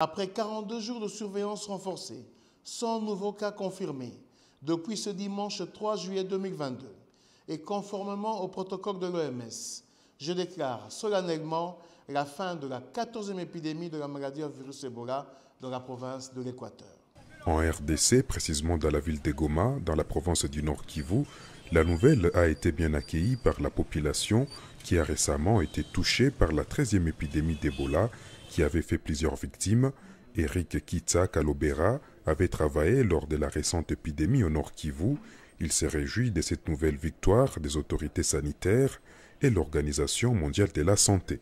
Après 42 jours de surveillance renforcée, sans nouveaux cas confirmés depuis ce dimanche 3 juillet 2022 et conformément au protocole de l'OMS, je déclare solennellement la fin de la 14e épidémie de la maladie à virus Ebola dans la province de l'Équateur. En RDC, précisément dans la ville de Goma, dans la province du Nord Kivu, la nouvelle a été bien accueillie par la population qui a récemment été touchée par la 13e épidémie d'Ebola qui avait fait plusieurs victimes. Eric Kitsa Kalobera avait travaillé lors de la récente épidémie au Nord Kivu. Il se réjouit de cette nouvelle victoire des autorités sanitaires et l'Organisation mondiale de la santé.